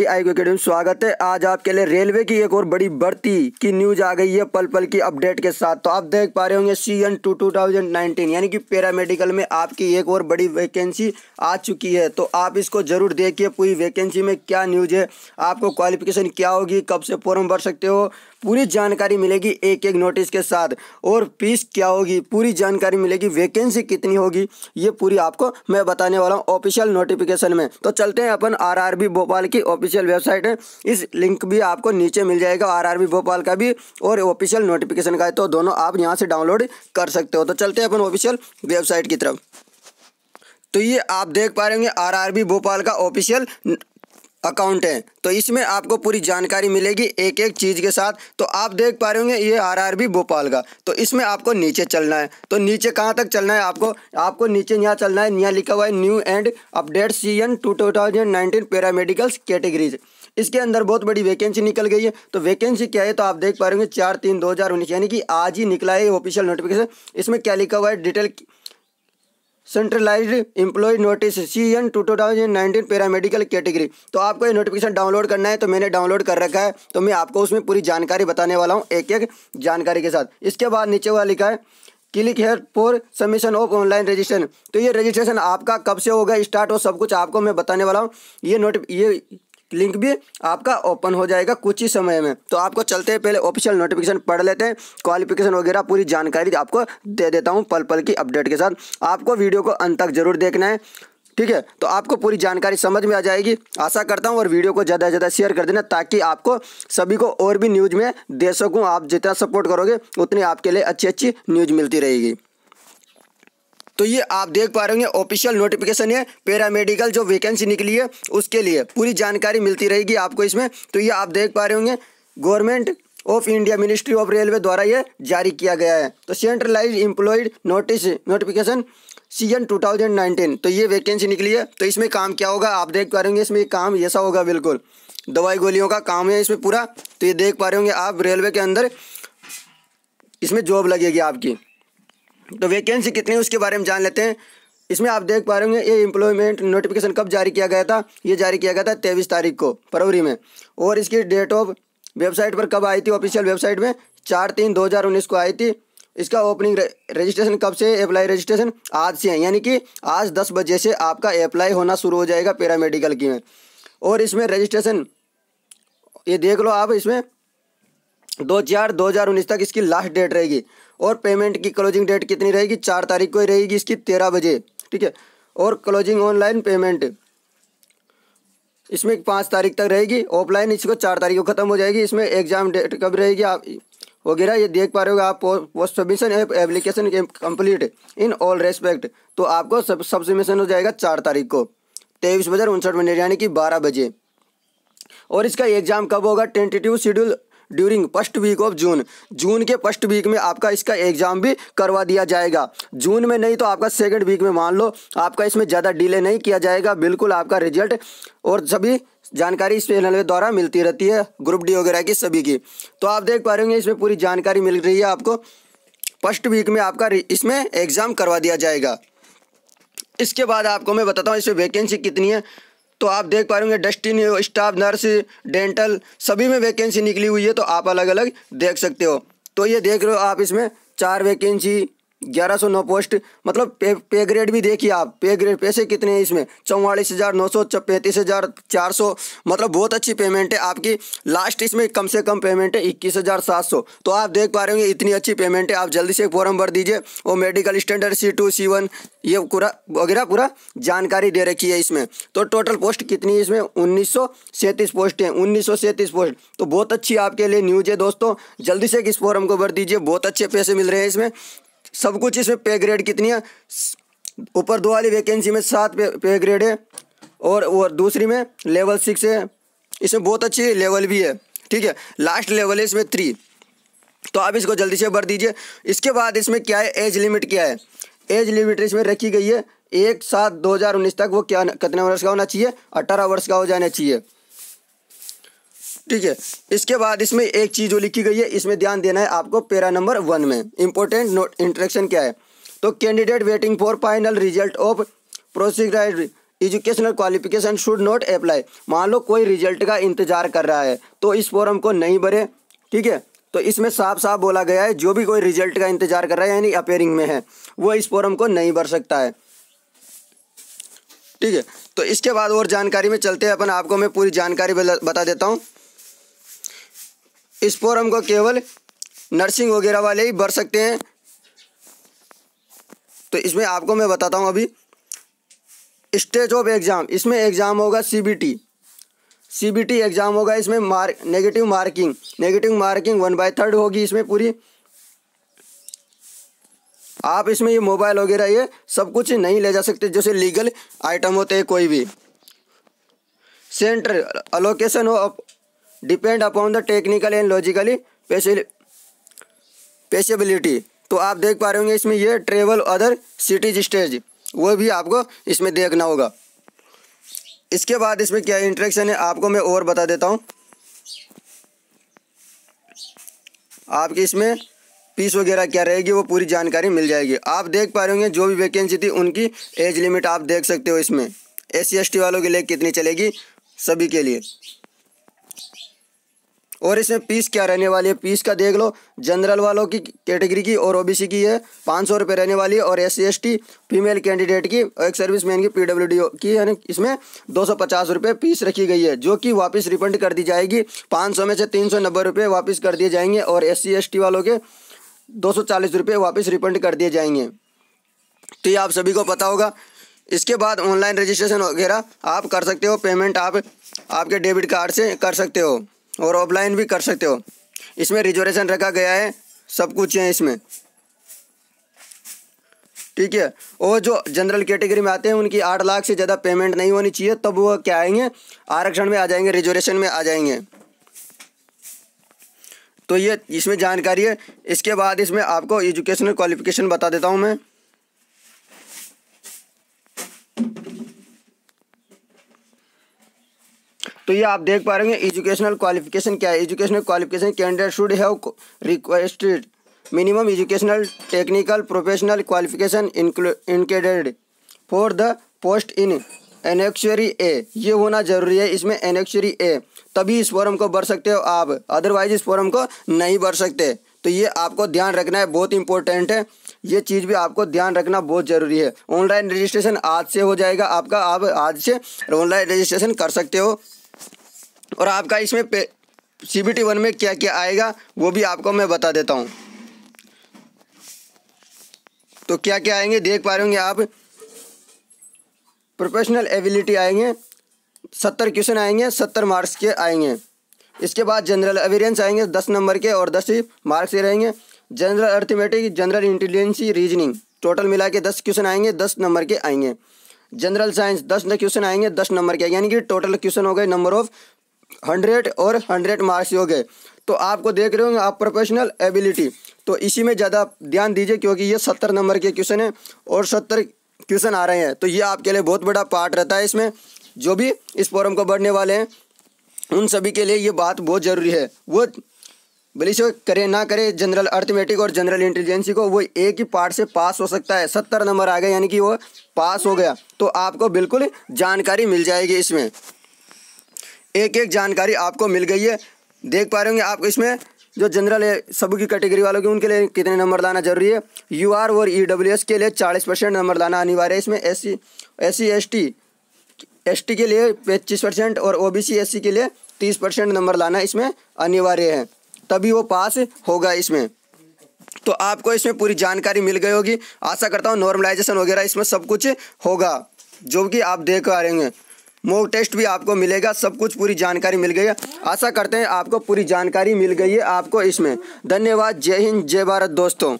D I academy स्वागत है आज आपके लिए रेलवे की एक और बड़ी बढ़ती की न्यूज आ गई है पल पल की अपडेट के साथ तो आप देख पा रहे होंगे C N two two thousand nineteen यानी कि पैरामेडिकल में आपकी एक और बड़ी वैकेंसी आ चुकी है तो आप इसको जरूर देखिए पूरी वैकेंसी में क्या न्यूज है आपको क्वालिफिकेशन क्या होगी कब से फॉर्म भर सकते हो पूरी जानकारी मिलेगी एक एक नोटिस के साथ और फीस क्या होगी पूरी जानकारी मिलेगी वैकेंसी कितनी होगी ये पूरी आपको मैं बताने वाला हूँ ऑफिशियल नोटिफिकेशन में तो चलते हैं अपन आरआरबी भोपाल की ऑफिस ऑफिशियल वेबसाइट है इस लिंक भी आपको नीचे मिल जाएगा आरआरबी भोपाल का भी और ऑफिशियल नोटिफिकेशन का है तो दोनों आप यहाँ से डाउनलोड कर सकते हो तो चलते हैं अपन ऑफिशियल वेबसाइट की तरफ तो ये आप देख पा रहे होंगे आरआरबी भोपाल का ऑफिशियल अकाउंट है तो इसमें आपको पूरी जानकारी मिलेगी एक एक चीज़ के साथ तो आप देख पा रहे होंगे ये आरआरबी भोपाल का तो इसमें आपको नीचे चलना है तो नीचे कहाँ तक चलना है आपको आपको नीचे यहाँ चलना है यहाँ लिखा हुआ है new and update C N two two thousand nineteen paramedicals categories इसके अंदर बहुत बड़ी वैकेंसी निकल गई है तो वैकेंसी क्या है तो आप देख पा रहे होंगे चार तीन दो यानी कि आज ही निकला है ऑफिशियल नोटिफिकेशन इसमें क्या लिखा हुआ है detail centralised employ notice C N two two thousand nineteen paramedical category तो आपको ये नोटिफिकेशन डाउनलोड करना है तो मैंने डाउनलोड कर रखा है तो मैं आपको उसमें पूरी जानकारी बताने वाला हूँ एक एक जानकारी के साथ इसके बाद नीचे हुआ लिखा है click here for submission of online registration तो ये रजिस्ट्रेशन आपका कब से होगा स्टार्ट हो सब कुछ आपको मैं बताने वाला हूँ ये नोटि ये लिंक भी आपका ओपन हो जाएगा कुछ ही समय में तो आपको चलते हैं पहले ऑफिशियल नोटिफिकेशन पढ़ लेते हैं क्वालिफिकेशन वगैरह पूरी जानकारी आपको दे देता हूँ पल पल की अपडेट के साथ आपको वीडियो को अंत तक जरूर देखना है ठीक है तो आपको पूरी जानकारी समझ में आ जाएगी आशा करता हूँ और वीडियो को ज़्यादा से ज़्यादा शेयर कर देना ताकि आपको सभी को और भी न्यूज़ में दे सकूँ आप जितना सपोर्ट करोगे उतनी आपके लिए अच्छी अच्छी न्यूज़ मिलती रहेगी तो ये आप देख पा रहे ऑफिशियल नोटिफिकेशन है पैरामेडिकल जो वैकेंसी निकली है उसके लिए पूरी जानकारी मिलती रहेगी आपको इसमें तो ये आप देख पा रहे होंगे government of India ministry of railway द्वारा ये जारी किया गया है तो centralise employed notice notification C N two thousand nineteen तो ये वैकेंसी निकली है तो इसमें काम क्या होगा आप देख पा रहे होंगे इसमें काम ऐसा होगा बिल्कुल दवाई गोलियों का काम है इसमें पूरा तो ये देख पा रहे होंगे आप रेलवे के अंदर इसमें जॉब लगेगी आपकी तो वैकेंसी कितनी है उसके बारे में जान लेते हैं इसमें आप देख पा रहे होंगे ये एम्प्लॉयमेंट नोटिफिकेशन कब जारी किया गया था ये जारी किया गया था तेईस तारीख को फरवरी में और इसकी डेट ऑफ वेबसाइट पर कब आई थी ऑफिशियल वेबसाइट में चार तीन दो हज़ार उन्नीस को आई थी इसका ओपनिंग रजिस्ट्रेशन कब से अप्लाई रजिस्ट्रेशन आज से है यानी कि आज दस बजे से आपका अप्लाई होना शुरू हो जाएगा पैरामेडिकल की में और इसमें रजिस्ट्रेशन ये देख लो आप इसमें दो चार दो हज़ार उन्नीस तक इसकी लास्ट डेट रहेगी और पेमेंट की क्लोजिंग डेट कितनी रहेगी चार तारीख को ही रहेगी इसकी तेरह बजे ठीक है और क्लोजिंग ऑनलाइन पेमेंट इसमें पाँच तारीख तक रहेगी ऑफलाइन इसको चार तारीख को ख़त्म हो जाएगी इसमें एग्ज़ाम डेट कब रहेगी आप वगैरह ये देख पा रहे हो आप post submission application complete in all respect तो आपको सब सब सबमिशन हो जाएगा चार तारीख को तेईस बजे उनसठ मिनट यानी कि बारह बजे और इसका एग्ज़ाम कब होगा tentative schedule during first week of June June के फर्स्ट वीक में आपका इसका एग्जाम भी करवा दिया जाएगा जून में नहीं तो आपका सेकेंड वीक में मान लो आपका इसमें ज़्यादा डिले नहीं किया जाएगा बिल्कुल आपका रिजल्ट और सभी जानकारी इस चैनल के द्वारा मिलती रहती है ग्रुप डी वगैरह की सभी की तो आप देख पा रहे होंगे इसमें पूरी जानकारी मिल रही है आपको फर्स्ट वीक में आपका इसमें एग्ज़ाम करवा दिया जाएगा इसके बाद आपको मैं बताता हूँ इसमें वैकेंसी कितनी है तो आप देख पा रहे होंगे डस्टिन स्टाफ नर्स डेंटल सभी में वैकेंसी निकली हुई है तो आप अलग अलग देख सकते हो तो ये देख रहे हो आप इसमें चार वैकेंसी ग्यारह सौ नौ पोस्ट मतलब पे पे ग्रेड भी देखिए आप पे ग्रेड पैसे कितने हैं इसमें चौवालीस हज़ार नौ सौ पैंतीस हज़ार चार सौ मतलब बहुत अच्छी पेमेंट है आपकी लास्ट इसमें कम से कम पेमेंट है इक्कीस हज़ार सात सौ तो आप देख पा रहे होंगे इतनी अच्छी पेमेंट है आप जल्दी से एक फॉर्म भर दीजिए और medical standard C two C one ये पूरा वगैरह पूरा जानकारी दे रखी है इसमें तो टोटल पोस्ट कितनी है इसमें उन्नीस सौ सैंतीस पोस्ट हैं उन्नीस सौ सैंतीस पोस्ट तो बहुत अच्छी आपके लिए न्यूज़ है दोस्तों जल्दी से इस फॉर्म को भर दीजिए बहुत अच्छे पैसे मिल रहे हैं इसमें सब कुछ इसमें पे ग्रेड कितनी है ऊपर दो वाली वैकेंसी में सात पे, पे ग्रेड है और और दूसरी में लेवल सिक्स है इसमें बहुत अच्छी लेवल भी है ठीक है लास्ट लेवल है इसमें थ्री तो आप इसको जल्दी से भर दीजिए इसके बाद इसमें क्या है एज लिमिट क्या है एज लिमिट इसमें रखी गई है एक सात दो हज़ार उन्नीस तक वो क्या कितने वर्ष का होना चाहिए अठारह वर्ष का हो जाना चाहिए ठीक है इसके बाद इसमें एक चीज़ जो लिखी गई है इसमें ध्यान देना है आपको पैरा नंबर वन में इंपॉर्टेंट नोट इंट्रेक्शन क्या है तो candidate waiting for final result of prescribed educational qualification should not apply मान लो कोई रिजल्ट का इंतजार कर रहा है तो इस फॉर्म को नहीं भरे ठीक है तो इसमें साफ साफ बोला गया है जो भी कोई रिजल्ट का इंतजार कर रहा है यानी अपेयरिंग में है वो इस फॉर्म को नहीं भर सकता है ठीक है तो इसके बाद और जानकारी में चलते हैं अपन आपको मैं पूरी जानकारी बता देता हूँ इस फॉर्म को केवल नर्सिंग वगैरह वाले ही भर सकते हैं तो इसमें आपको मैं बताता हूँ अभी स्टेज ऑफ एग्ज़ाम इसमें एग्ज़ाम होगा C B T C B T exam होगा इसमें mark negative marking negative marking one by third होगी इसमें पूरी आप इसमें ये मोबाइल वगैरह ये सब कुछ नहीं ले जा सकते जैसे लीगल आइटम होते हैं कोई भी सेंटर अलोकेशन हो depend upon the technical and logically feasibility तो आप देख पा रहे होंगे इसमें ये ट्रेवल अदर सिटीज स्टेज वो भी आपको इसमें देखना होगा इसके बाद इसमें क्या इंट्रेक्शन है आपको मैं और बता देता हूँ आपकी इसमें फीस वगैरह क्या रहेगी वो पूरी जानकारी मिल जाएगी आप देख पा रहे होंगे जो भी वैकेंसी थी उनकी एज लिमिट आप देख सकते हो इसमें एस सी वालों के लिए कितनी चलेगी सभी के लिए और इसमें पीस क्या रहने वाली है पीस का देख लो जनरल वालों की कैटेगरी की और ओबीसी की है पाँच सौ रुपये रहने वाली है और एस सी फीमेल कैंडिडेट की और एक सर्विस मैन की पीडब्ल्यूडी की यानी इसमें दो सौ पचास रुपये पीस रखी गई है जो कि वापस रिफंड कर दी जाएगी पाँच सौ में से तीन सौ नब्बे रुपये वापस कर दिए जाएंगे और एस सी वालों के दो सौ चालीस रुपये वापस रिफंड कर दिए जाएंगे तो ये आप सभी को पता होगा इसके बाद ऑनलाइन रजिस्ट्रेशन वगैरह आप कर सकते हो पेमेंट आप आपके डेबिट कार्ड से कर सकते हो और ऑफलाइन भी कर सकते हो इसमें रिजर्वेशन रखा गया है सब कुछ है इसमें ठीक है और जो जनरल कैटेगरी में आते हैं उनकी आठ लाख से ज़्यादा पेमेंट नहीं होनी चाहिए तब वो क्या आएंगे आरक्षण में आ जाएंगे रिजर्वेशन में आ जाएंगे तो ये इसमें जानकारी है इसके बाद इसमें आपको एजुकेशनल क्वालिफिकेशन बता देता हूँ मैं तो ये आप देख पा रहे हैं एजुकेशनल क्वालिफिकेशन क्या है educational qualification candidate should have requested minimum educational technical professional qualification included for the post in annexure A ये होना जरूरी है इसमें एनेक्चुरी ए तभी इस फॉरम को भर सकते हो आप अदरवाइज इस फॉरम को नहीं भर सकते तो ये आपको ध्यान रखना है बहुत इंपॉर्टेंट है ये चीज़ भी आपको ध्यान रखना बहुत ज़रूरी है ऑनलाइन रजिस्ट्रेशन आज से हो जाएगा आपका आप आज से ऑनलाइन रजिस्ट्रेशन कर सकते हो और आपका इसमें सी बी टी वन में क्या क्या आएगा वो भी आपको मैं बता देता हूँ तो क्या क्या आएंगे देख पा रहे होंगे आप प्रोफेशनल एबिलिटी आएंगे सत्तर क्वेश्चन आएंगे सत्तर मार्क्स के आएंगे इसके बाद जनरल अवेरियंस आएंगे दस नंबर के और दस ही मार्क्स ही रहेंगे general arithmetic general intelligence reasoning total मिला के दस क्वेश्चन आएंगे दस नंबर के आएंगे जनरल साइंस दस क्वेश्चन आएंगे दस नंबर के यानी कि टोटल क्वेश्चन हो गए नंबर ऑफ हंड्रेड और हंड्रेड मार्क्स हो गए तो आपको देख रहे होंगे आप प्रोफेशनल एबिलिटी तो इसी में ज़्यादा ध्यान दीजिए क्योंकि ये सत्तर नंबर के क्वेश्चन हैं और सत्तर क्वेश्चन आ रहे हैं तो ये आपके लिए बहुत बड़ा पार्ट रहता है इसमें जो भी इस फॉरम को बढ़ने वाले हैं उन सभी के लिए ये बात बहुत ज़रूरी है वो भले से करे ना करे जनरल अर्थमेटिक और जनरल इंटेलिजेंसी को वो एक ही पार्ट से पास हो सकता है सत्तर नंबर आ गए यानी कि वो पास हो गया तो आपको बिल्कुल जानकारी मिल जाएगी इसमें एक एक जानकारी आपको मिल गई है देख पा रहे होंगे आप इसमें जो जनरल है सब की कैटेगरी वालों के उनके लिए कितने नंबर लाना जरूरी है यू आर और ई डब्ल्यू एस के लिए चालीस परसेंट नंबर लाना अनिवार्य है इसमें S C S C S T S T के लिए पच्चीस परसेंट और ओ बी सी एस सी के लिए तीस परसेंट नंबर लाना इसमें अनिवार्य है तभी वो पास होगा इसमें तो आपको इसमें पूरी जानकारी मिल गई होगी आशा करता हूँ नॉर्मलाइजेशन वगैरह इसमें सब कुछ होगा जो कि आप देख पा रहे हैं मॉक टेस्ट भी आपको मिलेगा सब कुछ पूरी जानकारी मिल गई है आशा करते हैं आपको पूरी जानकारी मिल गई है आपको इसमें धन्यवाद जय हिंद जय भारत दोस्तों